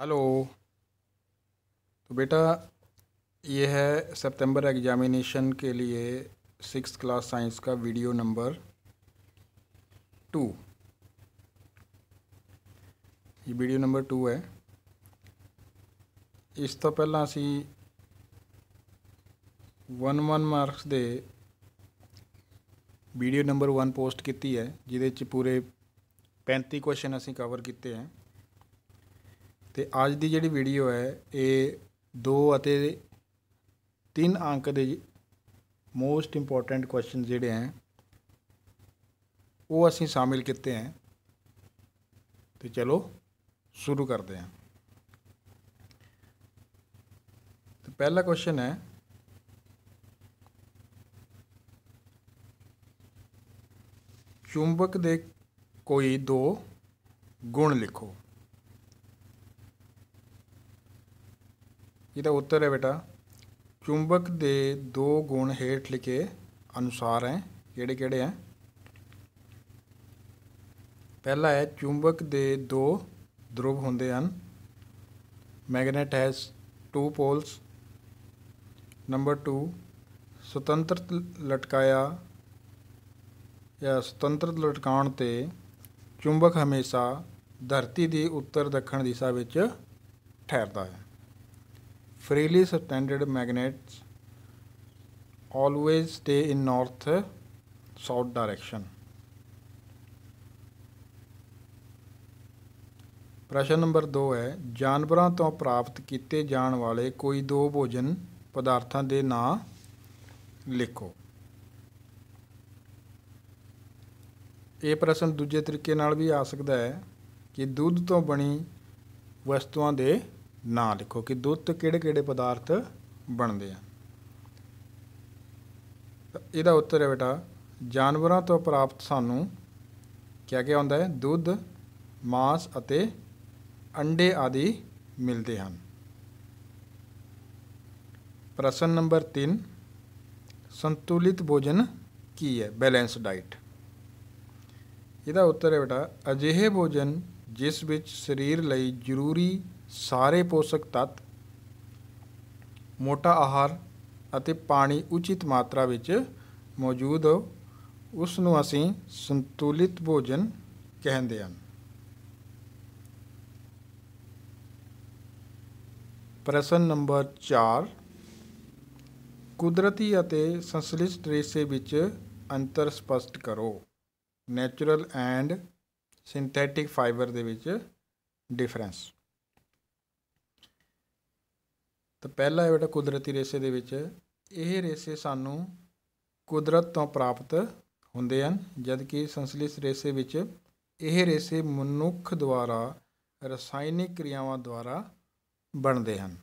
hello तो बेटा ये है सितंबर एग्जामिनेशन के लिए सिक्स क्लास साइंस का वीडियो नंबर टू ਇਹ ਵੀਡੀਓ ਨੰਬਰ 2 ਹੈ ਇਸ ਤੋਂ ਪਹਿਲਾਂ ਅਸੀਂ 11 ਮਾਰਕਸ ਦੇ ਵੀਡੀਓ ਨੰਬਰ 1 ਪੋਸਟ ਕੀਤੀ ਹੈ ਜਿਹਦੇ ਵਿੱਚ ਪੂਰੇ 35 ਕੁਐਸਚਨ ਅਸੀਂ ਕਵਰ ਕੀਤੇ ਹੈ ਤੇ ਅੱਜ ਦੀ ਜਿਹੜੀ ਵੀਡੀਓ ਹੈ ਇਹ 2 ਅਤੇ 3 ਅੰਕ ਦੇ ਮੋਸਟ ਇੰਪੋਰਟੈਂਟ ਕੁਐਸਚਨ ਜਿਹੜੇ ਹੈ ਉਹ ਅਸੀਂ ਸ਼ਾਮਿਲ ਕੀਤੇ ਹੈ ਤੇ ਚਲੋ ਸ਼ੁਰੂ ਕਰਦੇ ਹਾਂ तो पहला क्वेश्चन है ਚੁੰਬਕ ਦੇ ਕੋਈ ਦੋ ਗੁਣ ਲਿਖੋ ਇਹਦਾ ਉੱਤਰ ਹੈ ਬੇਟਾ ਚੁੰਬਕ ਦੇ ਦੋ ਗੁਣ ਹੇਠ ਲਿਖੇ ਅਨੁਸਾਰ ਹੈ ਕਿਹੜੇ ਕਿਹੜੇ ਹੈ ਪਹਿਲਾ ਹੈ ਚੁੰਬਕ ਦੇ ਦੋ ਧਰੁਵ ਹੁੰਦੇ ਹਨ magnet has two poles number 2 ਸੁਤੰਤਰ ਲਟਕਾਇਆ ਜਾਂ ਸੁਤੰਤਰ ਲਟਕਾਉਣ ਤੇ ਚੁੰਬਕ ਹਮੇਸ਼ਾ ਧਰਤੀ ਦੀ ਉੱਤਰ ਦੱਖਣ ਦਿਸ਼ਾ ਵਿੱਚ ਠਹਿਰਦਾ ਹੈ freely suspended magnets always stay in north south direction ਪ੍ਰਸ਼ਨ ਨੰਬਰ 2 ਹੈ ਜਾਨਵਰਾਂ ਤੋਂ ਪ੍ਰਾਪਤ ਕੀਤੇ ਜਾਣ ਵਾਲੇ ਕੋਈ ਦੋ ਭੋਜਨ ਪਦਾਰਥਾਂ ਦੇ ਨਾਂ ਲਿਖੋ ਇਹ ਪ੍ਰਸ਼ਨ ਦੂਜੇ ਤਰੀਕੇ ਨਾਲ ਵੀ ਆ ਸਕਦਾ ਹੈ ਕਿ ਦੁੱਧ ਤੋਂ ਬਣੀ ਵਸਤੂਆਂ ਦੇ ਨਾਂ ਲਿਖੋ ਕਿ ਦੁੱਧ ਤੋਂ ਕਿਹੜੇ-ਕਿਹੜੇ ਪਦਾਰਥ ਬਣਦੇ ਆ ਇਹਦਾ ਉੱਤਰ ਹੈ ਬੇਟਾ ਜਾਨਵਰਾਂ ਤੋਂ ਪ੍ਰਾਪਤ ਸਾਨੂੰ ਕਿਆ ਕਿਆ ਹੁੰਦਾ ਹੈ ਦੁੱਧ ਮਾਸ ਅਤੇ ਅੰਡੇ ਆਦਿ ਮਿਲਦੇ ਹਨ ਪ੍ਰਸ਼ਨ ਨੰਬਰ 3 ਸੰਤੁਲਿਤ ਭੋਜਨ ਕੀ ਹੈ ਬੈਲੈਂਸ ਡਾਈਟ ਇਹਦਾ ਉੱਤਰ ਹੈ ਬੇਟਾ ਅਜਿਹੇ ਭੋਜਨ ਜਿਸ ਵਿੱਚ ਸਰੀਰ ਲਈ ਜ਼ਰੂਰੀ ਸਾਰੇ ਪੋਸ਼ਕ ਤੱਤ ਮੋਟਾ ਆਹਾਰ ਅਤੇ ਪਾਣੀ ਉਚਿਤ ਮਾਤਰਾ ਵਿੱਚ ਮੌਜੂਦ ਹੋ ਉਸ ਨੂੰ ਅਸੀਂ ਸੰਤੁਲਿਤ ਭੋਜਨ ਕਹਿੰਦੇ ਹਾਂ ਪ੍ਰਸ਼ਨ ਨੰਬਰ 4 ਕੁਦਰਤੀ ਅਤੇ ਸੰਸ਼ਲਿਸ਼ਟ ਰੇਸ਼ੇ ਵਿੱਚ ਅੰਤਰ ਸਪਸ਼ਟ ਕਰੋ ਨੇਚਰਲ ਐਂਡ ਸਿੰਥੈਟਿਕ ਫਾਈਬਰ ਦੇ ਵਿੱਚ ਡਿਫਰੈਂਸ ਤਾਂ ਪਹਿਲਾ ਹੈ ਬੇਟਾ ਕੁਦਰਤੀ ਰੇਸ਼ੇ ਦੇ ਵਿੱਚ ਇਹ ਰੇਸ਼ੇ ਸਾਨੂੰ ਕੁਦਰਤ ਤੋਂ ਪ੍ਰਾਪਤ ਹੁੰਦੇ ਹਨ ਜਦਕਿ ਸੰਸਲਿਸ ਰੇਸ਼ੇ ਵਿੱਚ ਇਹ ਰੇਸ਼ੇ ਮਨੁੱਖ ਦੁਆਰਾ ਰਸਾਇਣਿਕ ਕਿਰਿਆਵਾਂ ਦੁਆਰਾ ਬਣਦੇ ਹਨ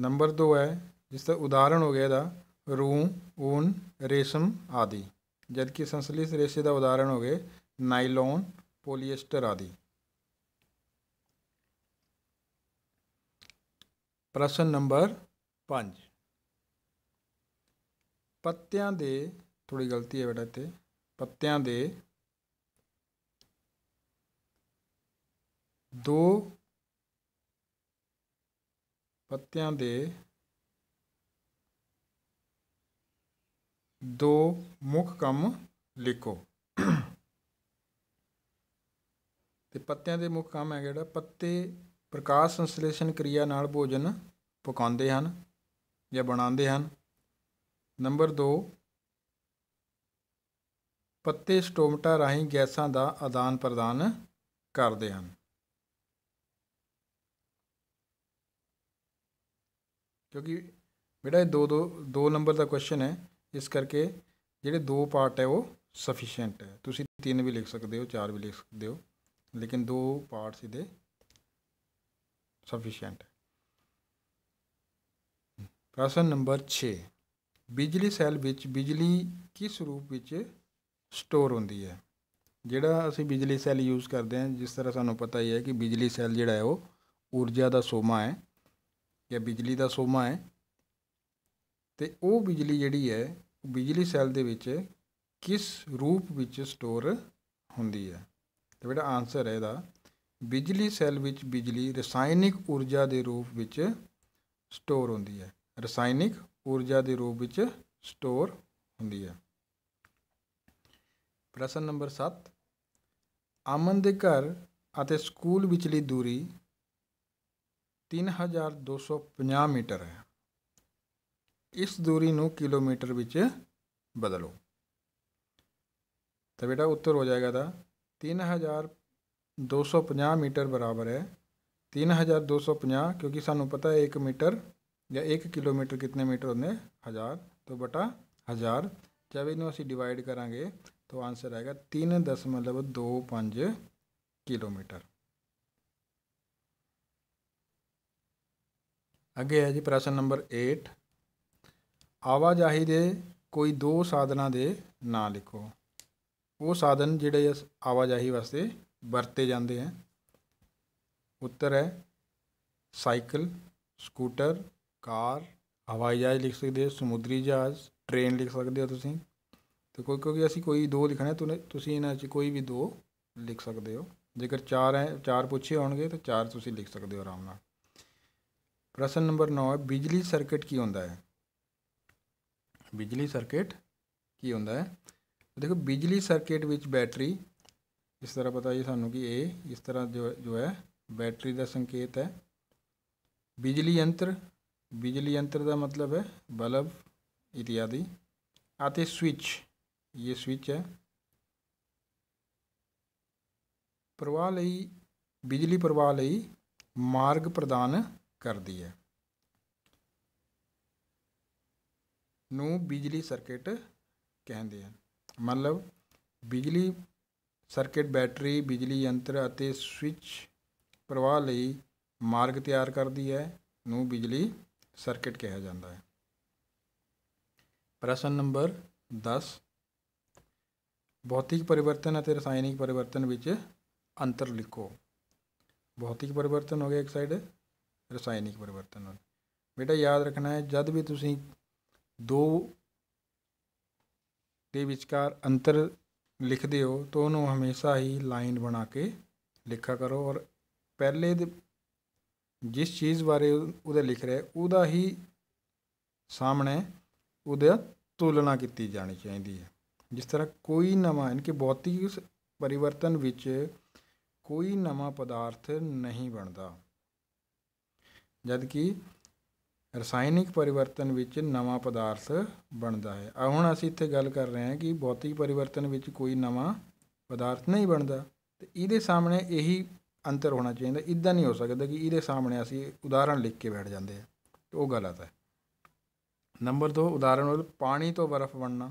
ਨੰਬਰ 2 ਹੈ ਜਿਸ ਦਾ ਉਦਾਹਰਣ ਹੋ ਗਿਆ ਇਹਦਾ ਰੂ ਊਨ ਰੇਸ਼ਮ ਆਦਿ ਜਦਕਿ ਸੰਸਲਿਸ ਰੇਸ਼ੇ ਦਾ ਉਦਾਹਰਣ ਹੋ ਗਏ ਨਾਈਲੋਨ ਪੋਲੀਐਸਟਰ ਆਦਿ ਪ੍ਰਸ਼ਨ ਨੰਬਰ 5 ਪੱਤਿਆਂ ਦੇ ਥੋੜੀ ਗਲਤੀ ਹੈ ਬੇਟਾ ਇੱਥੇ ਪੱਤਿਆਂ ਦੇ ਦੋ ਪੱਤਿਆਂ ਦੇ ਦੋ ਮੁੱਖ ਕੰਮ ਲਿਖੋ ਤੇ ਪੱਤਿਆਂ ਦੇ ਮੁੱਖ ਕੰਮ ਹੈ ਜਿਹੜਾ ਪੱਤੇ ਪ੍ਰਕਾਸ਼ ਸੰਸਲੇਸ਼ਨ ਕਿਰਿਆ ਨਾਲ ਭੋਜਨ ਪਕਾਉਂਦੇ ਹਨ ਜਾਂ ਬਣਾਉਂਦੇ ਹਨ ਨੰਬਰ 2 ਪੱਤੇ ਸਟੋਮਟਾ ਰਾਹੀਂ ਗੈਸਾਂ ਦਾ ਆਦਾਨ ਪ੍ਰਦਾਨ ਕਰਦੇ ਹਨ ਕਿਉਂਕਿ ਬੇਟਾ ਇਹ 2 2 2 ਨੰਬਰ ਦਾ ਕੁਐਸਚਨ ਹੈ ਇਸ ਕਰਕੇ ਜਿਹੜੇ ਦੋ ਪਾਰਟ ਹੈ ਉਹ ਸਫੀਸ਼ੀਐਂਟ ਹੈ ਤੁਸੀਂ ਤਿੰਨ ਵੀ ਲਿਖ ਸਕਦੇ ਹੋ ਚਾਰ ਵੀ ਲਿਖ ਸਕਦੇ ਹੋ ਲੇਕਿਨ ਦੋ ਪਾਰਟਸ ਇਹਦੇ ਸਫੀਸ਼ੀਐਂਟ ਹੈ ਪ੍ਰਸ਼ਨ ਨੰਬਰ 6 ਬਿਜਲੀ ਸੈੱਲ ਵਿੱਚ ਬਿਜਲੀ ਕਿਸ ਰੂਪ ਵਿੱਚ ਸਟੋਰ ਹੁੰਦੀ ਹੈ ਜਿਹੜਾ ਅਸੀਂ ਬਿਜਲੀ ਸੈੱਲ ਯੂਜ਼ ਕਰਦੇ ਹਾਂ ਜਿਸ ਤਰ੍ਹਾਂ ਸਾਨੂੰ ਪਤਾ ਹੀ ਹੈ ਕਿ ਬਿਜਲੀ ਸੈੱਲ ਜਿਹੜਾ ਹੈ ਉਹ ਊਰਜਾ ਦਾ ਸੋਮਾ ਹੈ ਜਾਂ ਬਿਜਲੀ ਦਾ ਸੋਮਾ ਹੈ ਤੇ ਉਹ ਬਿਜਲੀ ਜਿਹੜੀ ਹੈ ਬਿਜਲੀ ਸੈੱਲ ਦੇ ਵਿੱਚ ਕਿਸ ਰੂਪ ਵਿੱਚ ਸਟੋਰ ਹੁੰਦੀ ਹੈ ਤੇ ਬੇਟਾ ਆਨਸਰ ਹੈ ਇਹਦਾ ਬਿਜਲੀ ਸੈੱਲ ਵਿੱਚ ਬਿਜਲੀ ਰਸਾਇਣਿਕ ਊਰਜਾ ਦੇ ਰੂਪ ਵਿੱਚ ਸਟੋਰ ਹੁੰਦੀ ਹੈ ਰਸਾਇਣਿਕ ਊਰਜਾ ਦੇ ਰੂਪ ਵਿੱਚ ਸਟੋਰ ਹੁੰਦੀ ਹੈ ਪ੍ਰਸ਼ਨ ਨੰਬਰ 7 ਅਮਨ ਦੇ ਘਰ ਅਤੇ ਸਕੂਲ ਵਿਚਲੀ ਦੂਰੀ 3250 ਮੀਟਰ ਹੈ ਇਸ ਦੂਰੀ ਨੂੰ ਕਿਲੋਮੀਟਰ ਵਿੱਚ ਬਦਲੋ ਤਾਂ ਬੇਟਾ ਉੱਤਰ ਹੋ ਜਾਏਗਾ ਦਾ 3000 दो 250 मीटर बराबर है तीन हज़ार दो 3250 क्योंकि सूँ पता है एक मीटर या एक किलोमीटर कितने मीटर होंगे हज़ार तो बटा हज़ार जब इन असी डिवाइड करा तो आंसर आएगा तीन दशमलव दो पाँच किलोमीटर अगे है जी प्रश्न नंबर एट आवाजाही दे कोई दो साधना दे ना लिखो वो साधन जोड़े आवाजाही वास्ते ਵਰਤੇ ਜਾਂਦੇ ਹੈ ਉੱਤਰ ਹੈ ਸਾਈਕਲ ਸਕੂਟਰ ਕਾਰ ਹਵਾਈ ਜਹਾਜ਼ ਲਿਖ ਸਕਦੇ ਹੋ ਸਮੁੰਦਰੀ ਜਹਾਜ਼ ਟ੍ਰੇਨ ਲਿਖ ਸਕਦੇ ਹੋ ਤੁਸੀਂ ਤੇ ਕੋਈ ਕਿਉਂਕਿ ਅਸੀਂ ਕੋਈ ਦੋ ਲਿਖਣਾ ਹੈ ਤੁਸੀਂ ਇਹਨਾਂ 'ਚ ਕੋਈ ਵੀ ਦੋ ਲਿਖ ਸਕਦੇ ਹੋ ਜੇਕਰ ਚਾਰ ਹੈ ਚਾਰ ਪੁੱਛੇ ਹੋਣਗੇ ਤਾਂ ਚਾਰ ਤੁਸੀਂ ਲਿਖ ਸਕਦੇ ਹੋ ਆਰਾਮ ਨਾਲ ਪ੍ਰਸ਼ਨ ਨੰਬਰ 9 ਹੈ ਬਿਜਲੀ ਸਰਕਟ ਕੀ ਹੁੰਦਾ ਹੈ ਬਿਜਲੀ ਸਰਕਟ ਕੀ ਹੁੰਦਾ ਹੈ ਦੇਖੋ ਬਿਜਲੀ ਸਰਕਟ ਵਿੱਚ ਬੈਟਰੀ ਇਸ ਤਰ੍ਹਾਂ ਪਤਾ ਜੀ ਸਾਨੂੰ ਕਿ ਇਹ ਇਸ ਤਰ੍ਹਾਂ ਜੋ ਜੋ ਹੈ ਬੈਟਰੀ ਦਾ ਸੰਕੇਤ ਹੈ ਬਿਜਲੀ ਯੰਤਰ ਬਿਜਲੀ ਯੰਤਰ ਦਾ ਮਤਲਬ ਹੈ ਬਲਬ इत्यादि ਅਤੇ ਸਵਿਚ ਇਹ ਸਵਿਚ ਹੈ ਪ੍ਰਵਾਹ ਲਈ ਬਿਜਲੀ ਪ੍ਰਵਾਹ ਲਈ ਮਾਰਗ ਪ੍ਰਦਾਨ ਕਰਦੀ ਹੈ ਨੂੰ ਬਿਜਲੀ ਸਰਕਟ ਕਹਿੰਦੇ ਹਨ ਮਤਲਬ ਬਿਜਲੀ सर्किट बैटरी बिजली यंत्र स्विच प्रवाह लिए मार्ग तैयार करती है नू बिजली सर्किट कहा जाता है प्रश्न नंबर दस भौतिक परिवर्तन और रसायनिक परिवर्तन अंतर लिखो भौतिक परिवर्तन हो गया एक साइड रसायनिक परिवर्तन हो बेटा याद रखना है जब भी तुम दो अंतर ਲਿਖਦੇ ਹੋ ਤਾਂ ਉਹਨੂੰ ਹਮੇਸ਼ਾ ਹੀ ਲਾਈਨ ਬਣਾ ਕੇ ਲਿਖਿਆ ਕਰੋ ਔਰ ਪਹਿਲੇ ਦੇ ਜਿਸ ਚੀਜ਼ ਬਾਰੇ ਉਹਦੇ ਲਿਖ ਰਿਹਾ ਉਹਦਾ ਹੀ ਸਾਹਮਣੇ ਉਹਦੇ ਤੁਲਨਾ ਕੀਤੀ ਜਾਣੀ ਚਾਹੀਦੀ ਹੈ ਜਿਸ ਤਰ੍ਹਾਂ ਕੋਈ ਨਵਾਂ ਇਨਕੇ ਭੌਤਿਕ ਪਰਿਵਰਤਨ ਵਿੱਚ ਕੋਈ ਨਵਾਂ ਪਦਾਰਥ ਨਹੀਂ ਬਣਦਾ ਜਦ ਕਿ ਰਸਾਇਣਿਕ ਪਰਿਵਰਤਨ ਵਿੱਚ ਨਵਾਂ ਪਦਾਰਥ ਬਣਦਾ ਹੈ ਆ ਹੁਣ ਅਸੀਂ ਇੱਥੇ ਗੱਲ ਕਰ ਰਹੇ ਹਾਂ ਕਿ ਭੌਤਿਕ ਪਰਿਵਰਤਨ ਵਿੱਚ ਕੋਈ ਨਵਾਂ ਪਦਾਰਥ ਨਹੀਂ ਬਣਦਾ ਤੇ ਇਹਦੇ ਸਾਹਮਣੇ ਇਹੀ ਅੰਤਰ ਹੋਣਾ ਚਾਹੀਦਾ ਇਦਾਂ ਨਹੀਂ ਹੋ ਸਕਦਾ ਕਿ ਇਹਦੇ ਸਾਹਮਣੇ ਅਸੀਂ ਉਦਾਹਰਣ ਲਿਖ ਕੇ ਬੈਠ ਜਾਂਦੇ ਆ ਉਹ ਗਲਤ ਹੈ ਨੰਬਰ 2 ਉਦਾਹਰਣ ਉਹ ਪਾਣੀ ਤੋਂ ਬਰਫ਼ ਬਣਨਾ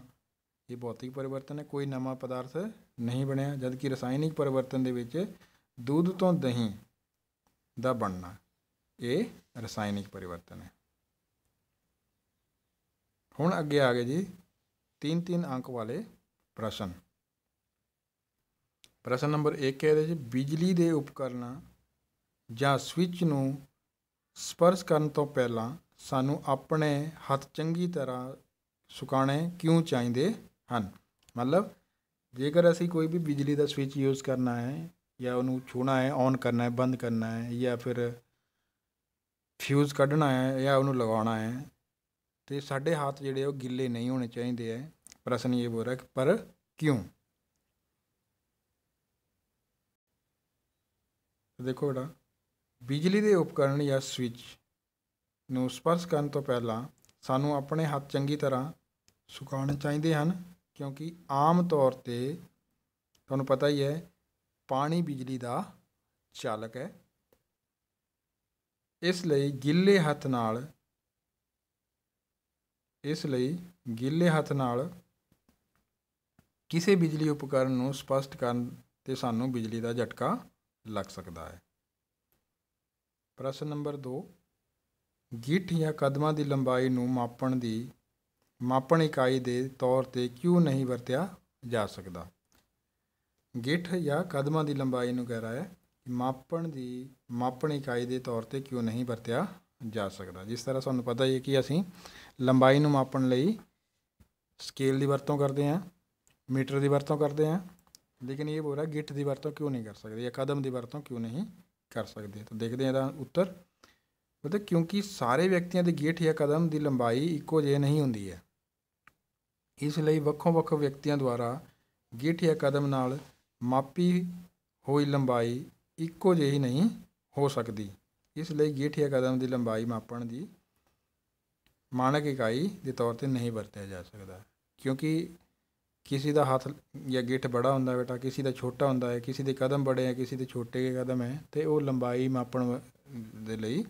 ਇਹ ਭੌਤਿਕ ਪਰਿਵਰਤਨ ਹੈ ਕੋਈ ਨਵਾਂ ਪਦਾਰਥ ਨਹੀਂ ਬਣਿਆ ਜਦਕਿ ਰਸਾਇਣਿਕ ਪਰਿਵਰਤਨ ਦੇ ਵਿੱਚ ਦੁੱਧ ਤੋਂ ਦਹੀਂ ਦਾ ਬਣਨਾ ਇਹ ਰਸਾਇਣਿਕ ਪਰਿਵਰਤਨ ਹੈ ਹੁਣ ਅੱਗੇ ਆ ਗਏ ਜੀ तीन तीन ਅੰਕ ਵਾਲੇ ਪ੍ਰਸ਼ਨ ਪ੍ਰਸ਼ਨ ਨੰਬਰ 1 ਕਹਿੰਦੇ ਜੀ ਬਿਜਲੀ ਦੇ ਉਪਕਰਨਾਂ ਜਾਂ ਸਵਿੱਚ ਨੂੰ ਸਪਰਸ਼ ਕਰਨ ਤੋਂ ਪਹਿਲਾਂ ਸਾਨੂੰ ਆਪਣੇ ਹੱਥ ਚੰਗੀ ਤਰ੍ਹਾਂ ਸੁਕਾਣੇ ਕਿਉਂ ਚਾਹੀਦੇ ਹਨ ਮਤਲਬ ਜੇਕਰ ਅਸੀਂ ਕੋਈ ਵੀ ਬਿਜਲੀ ਦਾ ਸਵਿੱਚ ਯੂਜ਼ ਕਰਨਾ ਹੈ ਜਾਂ ਉਹਨੂੰ ਛੂਣਾ ਹੈ ਔਨ ਕਰਨਾ ਹੈ ਬੰਦ ਕਰਨਾ ਹੈ ਜਾਂ ਫਿਰ ਫਿਊਜ਼ ਕੱਢਣਾ ਹੈ ਜਾਂ ਉਹਨੂੰ ਲਗਾਉਣਾ ਹੈ ਤੇ ਸਾਡੇ ਹੱਥ ਜਿਹੜੇ ਉਹ ਗਿੱਲੇ ਨਹੀਂ ਹੋਣੇ ਚਾਹੀਦੇ ਐ ਪ੍ਰਸ਼ਨ ਇਹ ਹੋ ਰਿਹਾ ਕਿ ਪਰ ਕਿਉਂ ਤੇ ਦੇਖੋ ਬੇਟਾ ਬਿਜਲੀ ਦੇ ਉਪਕਰਣ ਜਾਂ ਸਵਿਚ ਨੂੰ ਸਪਰਸ਼ ਕਰਨ ਤੋਂ ਪਹਿਲਾਂ ਸਾਨੂੰ ਆਪਣੇ ਹੱਥ ਚੰਗੀ ਤਰ੍ਹਾਂ ਸੁਕਾਉਣੇ ਚਾਹੀਦੇ ਹਨ ਕਿਉਂਕਿ ਆਮ ਤੌਰ ਤੇ ਤੁਹਾਨੂੰ ਪਤਾ ਹੀ ਹੈ ਪਾਣੀ ਬਿਜਲੀ ਦਾ ਚਾਲਕ ਹੈ ਇਸ ਲਈ ਗਿੱਲੇ ਹੱਥ ਨਾਲ ਇਸ ਲਈ ਗਿੱਲੇ ਹੱਥ ਨਾਲ ਕਿਸੇ ਬਿਜਲੀ ਉਪਕਰਨ ਨੂੰ ਸਪਸ਼ਟ ਕਰਨ ਤੇ ਸਾਨੂੰ ਬਿਜਲੀ ਦਾ ਝਟਕਾ ਲੱਗ ਸਕਦਾ ਹੈ ਪ੍ਰਸ਼ਨ ਨੰਬਰ 2 ਗਿੱਠ ਜਾਂ ਕਦਮਾਂ ਦੀ ਲੰਬਾਈ ਨੂੰ ਮਾਪਣ ਦੀ ਮਾਪਣ ਇਕਾਈ ਦੇ ਤੌਰ ਤੇ ਕਿਉਂ ਨਹੀਂ ਵਰਤਿਆ ਜਾ ਸਕਦਾ ਗਿੱਠ ਜਾਂ ਕਦਮਾਂ ਦੀ ਲੰਬਾਈ ਨੂੰ ਕਹਿ ਹੈ ਕਿ ਮਾਪਣ ਦੀ ਮਾਪਣ ਇਕਾਈ ਦੇ ਤੌਰ ਤੇ ਕਿਉਂ ਨਹੀਂ ਵਰਤਿਆ ਜਾ ਸਕਦਾ ਜਿਸ ਤਰ੍ਹਾਂ ਸਾਨੂੰ ਪਤਾ ਹੈ ਕਿ ਅਸੀਂ ਲੰਬਾਈ ਨੂੰ ਮਾਪਣ ਲਈ ਸਕੇਲ ਦੀ ਵਰਤੋਂ ਕਰਦੇ ਹਾਂ ਮੀਟਰ ਦੀ ਵਰਤੋਂ ਕਰਦੇ ਹਾਂ ਲੇਕਿਨ ਇਹ ਬੋਲ ਰਿਹਾ ਗਿੱਟ ਦੀ ਵਰਤੋਂ ਕਿਉਂ ਨਹੀਂ ਕਰ ਸਕਦੇ ਜਾਂ ਕਦਮ ਦੀ ਵਰਤੋਂ ਕਿਉਂ ਨਹੀਂ ਕਰ ਸਕਦੇ ਤਾਂ ਦੇਖਦੇ ਆ ਦਾ ਇਹਦਾ ਉੱਤਰ ਮਤਲਬ ਕਿਉਂਕਿ ਸਾਰੇ ਵਿਅਕਤੀਆਂ ਦੇ ਗਿੱਠ ਜਾਂ ਕਦਮ ਦੀ ਲੰਬਾਈ ਇੱਕੋ ਜਿਹੀ ਨਹੀਂ ਹੁੰਦੀ ਹੈ ਇਸ ਲਈ ਵੱਖੋ ਵੱਖ ਵਿਅਕਤੀਆਂ ਦੁਆਰਾ ਗਿੱਠ ਜਾਂ ਕਦਮ ਨਾਲ ਮਾਪੀ ਹੋਈ ਲੰਬਾਈ ਇੱਕੋ ਜਿਹੀ ਨਹੀਂ ਹੋ ਸਕਦੀ ਇਸ ਲਈ ਗਿੱਠ ਜਾਂ ਕਦਮ ਦੀ ਲੰਬਾਈ ਮਾਪਣ ਦੀ ਮਾਨਕ ਇਕਾਈ ਦੇ ਤੌਰ ਤੇ ਨਹੀਂ ਵਰਤਿਆ ਜਾ ਸਕਦਾ ਕਿਉਂਕਿ ਕਿਸੇ ਦਾ ਹੱਥ ਜਾਂ ਗਿੱਠ ਬੜਾ ਹੁੰਦਾ ਬੇਟਾ ਕਿਸੇ ਦਾ ਛੋਟਾ ਹੁੰਦਾ ਹੈ ਕਿਸੇ ਦੇ ਕਦਮ ਬੜੇ ਹੈ ਕਿਸੇ ਦੇ ਛੋਟੇ ਕਦਮ ਹੈ ਤੇ ਉਹ ਲੰਬਾਈ ਮਾਪਣ ਦੇ ਲਈ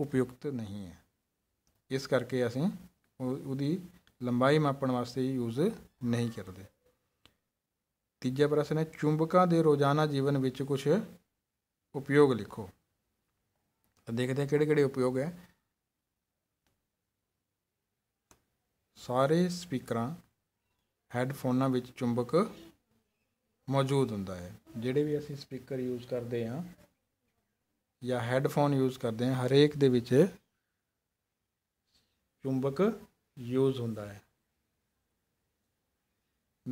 ਉਪਯੁਕਤ ਨਹੀਂ ਹੈ ਇਸ ਕਰਕੇ ਅਸੀਂ ਉਹਦੀ ਲੰਬਾਈ ਮਾਪਣ ਵਾਸਤੇ ਯੂਜ਼ ਨਹੀਂ ਕਰਦੇ ਤੀਜਾ ਪ੍ਰਸ਼ਨ ਹੈ ਚੁੰਬਕਾਂ ਦੇ ਰੋਜ਼ਾਨਾ ਜੀਵਨ ਵਿੱਚ ਕੁਝ ਉਪਯੋਗ ਲਿਖੋ ਦੇਖਦੇ ਹਾਂ ਕਿਹੜੇ ਕਿਹੜੇ ਉਪਯੋਗ ਹੈ ਸਾਰੇ ਸਪੀਕਰਾਂ ਹੈੱਡਫੋਨਾਂ ਵਿੱਚ ਚੁੰਬਕ ਮੌਜੂਦ ਹੁੰਦਾ ਹੈ ਜਿਹੜੇ ਵੀ ਅਸੀਂ ਸਪੀਕਰ ਯੂਜ਼ ਕਰਦੇ ਹਾਂ ਜਾਂ ਹੈੱਡਫੋਨ ਯੂਜ਼ ਕਰਦੇ ਹਾਂ ਹਰੇਕ ਦੇ ਵਿੱਚ ਚੁੰਬਕ ਯੂਜ਼ ਹੁੰਦਾ ਹੈ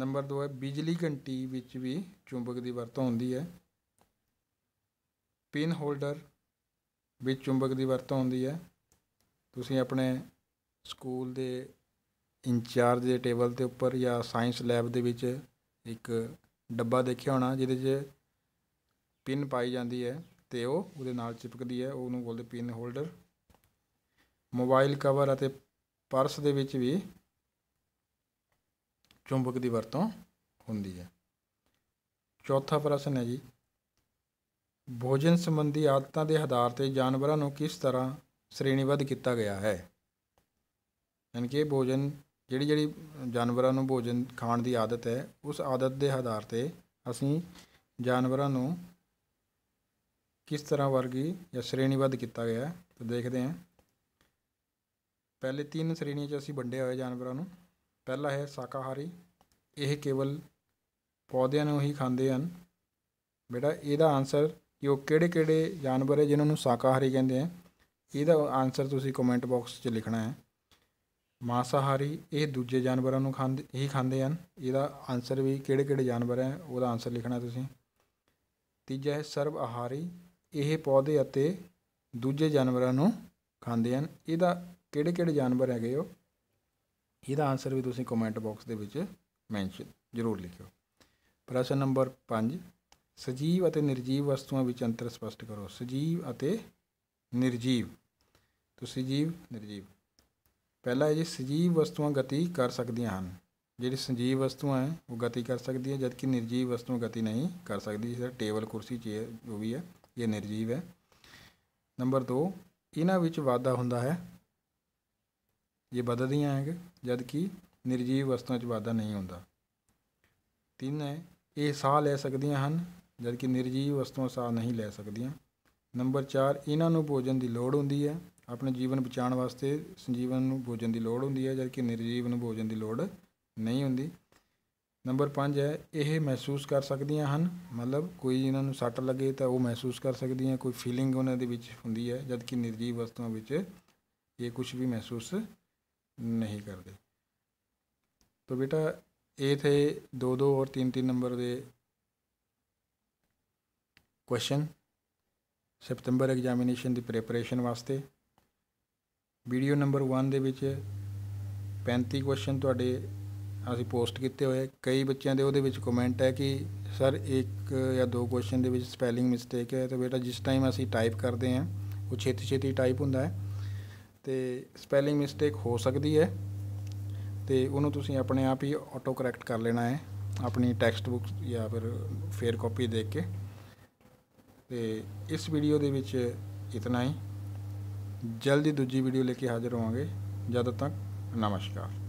ਨੰਬਰ 2 ਹੈ ਬਿਜਲੀ ਘੰਟੀ ਵਿੱਚ ਵੀ ਚੁੰਬਕ ਦੀ ਵਰਤੋਂ ਹੁੰਦੀ ਹੈ ਪਿਨ ਹੋਲਡਰ ਵਿੱਚ ਚੁੰਬਕ ਦੀ ਵਰਤੋਂ ਹੁੰਦੀ ਹੈ ਤੁਸੀਂ ਆਪਣੇ ਸਕੂਲ ਦੇ ਇੰਚਾਰਜ ਦੇ ਟੇਬਲ ਦੇ ਉੱਪਰ ਜਾਂ ਸਾਇੰਸ ਲੈਬ ਦੇ ਵਿੱਚ ਇੱਕ ਡੱਬਾ ਦੇਖਿਆ ਹੋਣਾ ਜਿਹਦੇ 'ਚ ਪਿੰਨ ਪਾਈ ਜਾਂਦੀ ਹੈ ਤੇ ਉਹ ਉਹਦੇ ਨਾਲ ਚਿਪਕਦੀ ਹੈ ਉਹਨੂੰ ਬੋਲਦੇ ਪਿੰਨ ਹੋਲਡਰ ਮੋਬਾਈਲ ਕਵਰ ਅਤੇ ਪਰਸ ਦੇ ਵਿੱਚ ਵੀ ਚੁੰਬਕ ਦੀ ਵਰਤੋਂ ਹੁੰਦੀ ਹੈ ਚੌਥਾ ਪ੍ਰਸ਼ਨ ਹੈ ਜੀ ਭੋਜਨ ਸੰਬੰਧੀ ਆਦਤਾਂ ਦੇ ਆਧਾਰ ਤੇ ਜਾਨਵਰਾਂ ਨੂੰ ਕਿਸ ਤਰ੍ਹਾਂ ਸ਼੍ਰੇਣੀਬੱਧ ਕੀਤਾ ਗਿਆ ਹੈ ਯਾਨੀ ਕਿ ਭੋਜਨ ਜਿਹੜੀ ਜਿਹੜੀ ਜਾਨਵਰਾਂ ਨੂੰ ਭੋਜਨ ਖਾਣ ਦੀ ਆਦਤ ਹੈ ਉਸ ਆਦਤ ਦੇ ਆਧਾਰ 'ਤੇ ਅਸੀਂ ਜਾਨਵਰਾਂ ਨੂੰ ਕਿਸ ਤਰ੍ਹਾਂ ਵਰਗੀ ਜਾਂ ਸ਼੍ਰੇਣੀਬੱਧ ਕੀਤਾ ਗਿਆ ਹੈ ਤਾਂ ਦੇਖਦੇ ਹਾਂ ਪਹਿਲੇ ਤਿੰਨ ਸ਼੍ਰੇਣੀਆਂ 'ਚ ਅਸੀਂ ਵੰਡੇ ਹੋਏ ਜਾਨਵਰਾਂ ਨੂੰ ਪਹਿਲਾ ਹੈ ਸ਼ਾਕਾਹਾਰੀ ਇਹ ਕੇਵਲ ਪੌਦਿਆਂ ਨੂੰ ਹੀ ਖਾਂਦੇ ਹਨ ਬੇਟਾ ਇਹਦਾ ਆਨਸਰ ਕਿ ਉਹ ਕਿਹੜੇ ਕਿਹੜੇ ਜਾਨਵਰ ਹੈ ਜਿਨ੍ਹਾਂ ਨੂੰ ਸ਼ਾਕਾਹਾਰੀ ਕਹਿੰਦੇ ਆ ਇਹਦਾ ਆਨਸਰ ਤੁਸੀਂ ਕਮੈਂਟ ਬਾਕਸ 'ਚ ਲਿਖਣਾ ਹੈ ਮਾਸਾਹਾਰੀ ਇਹ ਦੂਜੇ ਜਾਨਵਰਾਂ ਨੂੰ ਖਾਂਦੇ ਹੀ ਖਾਂਦੇ ਹਨ ਇਹਦਾ ਆਨਸਰ ਵੀ ਕਿਹੜੇ ਕਿਹੜੇ ਜਾਨਵਰ ਹੈ ਉਹਦਾ ਆਨਸਰ ਲਿਖਣਾ ਤੁਸੀਂ ਤੀਜਾ ਹੈ ਸਰਵ ਆਹਾਰੀ ਇਹ ਪੌਦੇ ਅਤੇ ਦੂਜੇ ਜਾਨਵਰਾਂ ਨੂੰ ਖਾਂਦੇ ਹਨ ਇਹਦਾ ਕਿਹੜੇ ਕਿਹੜੇ ਜਾਨਵਰ ਹੈਗੇ ਉਹ ਇਹਦਾ ਆਨਸਰ ਵੀ ਤੁਸੀਂ ਕਮੈਂਟ ਬਾਕਸ ਦੇ ਵਿੱਚ ਮੈਂਸ਼ਨ ਜ਼ਰੂਰ ਲਿਖਿਓ ਪ੍ਰਸ਼ਨ ਨੰਬਰ 5 ਸਜੀਵ ਅਤੇ ਨਿਰਜੀਵ ਵਸਤੂਆਂ ਵਿੱਚ ਅੰਤਰ ਸਪਸ਼ਟ ਕਰੋ ਸਜੀਵ ਅਤੇ ਨਿਰਜੀਵ ਤੁਸੀਂ ਜੀਵ ਨਿਰਜੀਵ ਪਹਿਲਾ ਇਹ ਜੀ ਸਜੀਵ ਵਸਤੂਆਂ ਗਤੀ ਕਰ ਸਕਦੀਆਂ ਹਨ ਜਿਹੜੀ ਸਜੀਵ ਵਸਤੂਆਂ ਹੈ ਉਹ ਗਤੀ ਕਰ ਸਕਦੀ ਹੈ ਜਦਕਿ ਨਿਰਜੀਵ ਵਸਤੂ ਗਤੀ ਨਹੀਂ ਕਰ ਸਕਦੀ ਜਿਵੇਂ ਟੇਬਲ ਕੁਰਸੀ ਚੇਅਰ ਜੋ ਵੀ ਹੈ ਇਹ ਨਿਰਜੀਵ ਹੈ ਨੰਬਰ 2 ਇਹਨਾਂ ਵਿੱਚ ਵਾਧਾ ਹੁੰਦਾ ਹੈ ਇਹ ਵਧਦੀਆਂ ਹੈ ਜਦਕਿ ਨਿਰਜੀਵ ਵਸਤੂਆਂ 'ਚ ਵਾਧਾ ਨਹੀਂ ਹੁੰਦਾ ਤਿੰਨ ਹੈ ਇਹ ਸਾਹ ਲੈ ਸਕਦੀਆਂ ਹਨ ਜਦਕਿ ਨਿਰਜੀਵ ਵਸਤੂਆਂ ਸਾਹ ਨਹੀਂ ਲੈ ਸਕਦੀਆਂ ਨੰਬਰ 4 ਇਹਨਾਂ ਨੂੰ ਭੋਜਨ ਦੀ ਲੋੜ ਹੁੰਦੀ ਹੈ ਆਪਣੇ ਜੀਵਨ ਬਚਾਉਣ ਵਾਸਤੇ ਸੰਜੀਵਨ ਨੂੰ ਭੋਜਨ ਦੀ ਲੋੜ ਹੁੰਦੀ ਹੈ ਜਦਕਿ ਨਿਰਜੀਵ ਨੂੰ ਭੋਜਨ ਦੀ ਲੋੜ ਨਹੀਂ ਹੁੰਦੀ ਨੰਬਰ 5 ਹੈ ਇਹ ਮਹਿਸੂਸ ਕਰ ਸਕਦੀਆਂ ਹਨ ਮਤਲਬ ਕੋਈ ਇਹਨਾਂ ਨੂੰ ਸੱਟ ਲੱਗੇ ਤਾਂ ਉਹ ਮਹਿਸੂਸ ਕਰ ਸਕਦੀਆਂ ਕੋਈ ਫੀਲਿੰਗ ਉਹਨਾਂ ਦੇ ਵਿੱਚ ਹੁੰਦੀ ਹੈ ਜਦਕਿ ਨਿਰਜੀਵ ਵਸਤੂਆਂ ਵਿੱਚ ਇਹ ਕੁਝ ਵੀ ਮਹਿਸੂਸ ਨਹੀਂ ਕਰਦੇ ਤਾਂ ਬੇਟਾ ਇਹ ਤੇ 2 2 ਔਰ 3 3 ਨੰਬਰ ਦੇ ਕੁਐਸਚਨ सितंबर ਐਗਜ਼ਾਮੀਨੇਸ਼ਨ ਦੀ ਪ੍ਰੀਪਰੇਸ਼ਨ ਵਾਸਤੇ ਵੀਡੀਓ ਨੰਬਰ 1 ਦੇ ਵਿੱਚ 35 ਕੁਐਸਚਨ ਤੁਹਾਡੇ ਅਸੀਂ ਪੋਸਟ ਕੀਤੇ ਹੋਏ ਕਈ ਬੱਚਿਆਂ ਦੇ ਉਹਦੇ ਵਿੱਚ ਕਮੈਂਟ ਹੈ ਕਿ ਸਰ ਇੱਕ ਜਾਂ ਦੋ ਕੁਐਸਚਨ ਦੇ ਵਿੱਚ ਸਪੈਲਿੰਗ ਮਿਸਟੇਕ ਹੈ ਤਾਂ ਬੇਟਾ ਜਿਸ ਟਾਈਮ ਅਸੀਂ ਟਾਈਪ ਕਰਦੇ ਹਾਂ ਉਹ ਛੇਤੀ ਛੇਤੀ ਟਾਈਪ ਹੁੰਦਾ ਹੈ ਤੇ ਸਪੈਲਿੰਗ ਮਿਸਟੇਕ ਹੋ ਸਕਦੀ ਹੈ ਤੇ ਉਹਨੂੰ ਤੁਸੀਂ ਆਪਣੇ ਆਪ ਹੀ ਆਟੋ ਕਰੈਕਟ ਕਰ ਲੈਣਾ ਹੈ ਆਪਣੀ ਟੈਕਸਟ ਬੁੱਕ ਜਾਂ ਫਿਰ ਫੇਅਰ ਕਾਪੀ ਦੇਖ ਕੇ ਤੇ ਇਸ ਵੀਡੀਓ ਦੇ ਵਿੱਚ ਇਤਨਾ ਹੀ ਜਲਦੀ ਦੂਜੀ ਵੀਡੀਓ ਲੈ ਕੇ ਹਾਜ਼ਰ ਹੋਵਾਂਗੇ ਜਦ ਤੱਕ ਨਮਸਕਾਰ